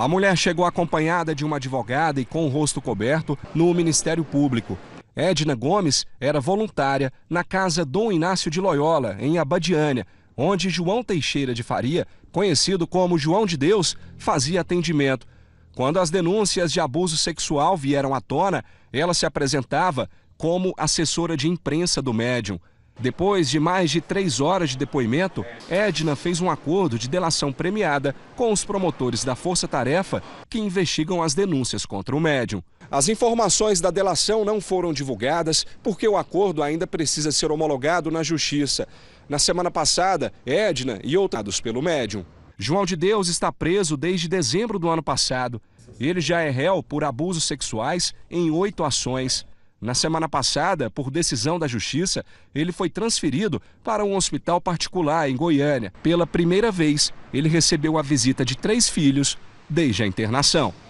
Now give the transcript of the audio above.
A mulher chegou acompanhada de uma advogada e com o rosto coberto no Ministério Público. Edna Gomes era voluntária na casa Dom Inácio de Loyola, em Abadiânia, onde João Teixeira de Faria, conhecido como João de Deus, fazia atendimento. Quando as denúncias de abuso sexual vieram à tona, ela se apresentava como assessora de imprensa do médium. Depois de mais de três horas de depoimento, Edna fez um acordo de delação premiada com os promotores da Força Tarefa que investigam as denúncias contra o médium. As informações da delação não foram divulgadas porque o acordo ainda precisa ser homologado na Justiça. Na semana passada, Edna e outros pelo médium. João de Deus está preso desde dezembro do ano passado. Ele já é réu por abusos sexuais em oito ações. Na semana passada, por decisão da Justiça, ele foi transferido para um hospital particular em Goiânia. Pela primeira vez, ele recebeu a visita de três filhos desde a internação.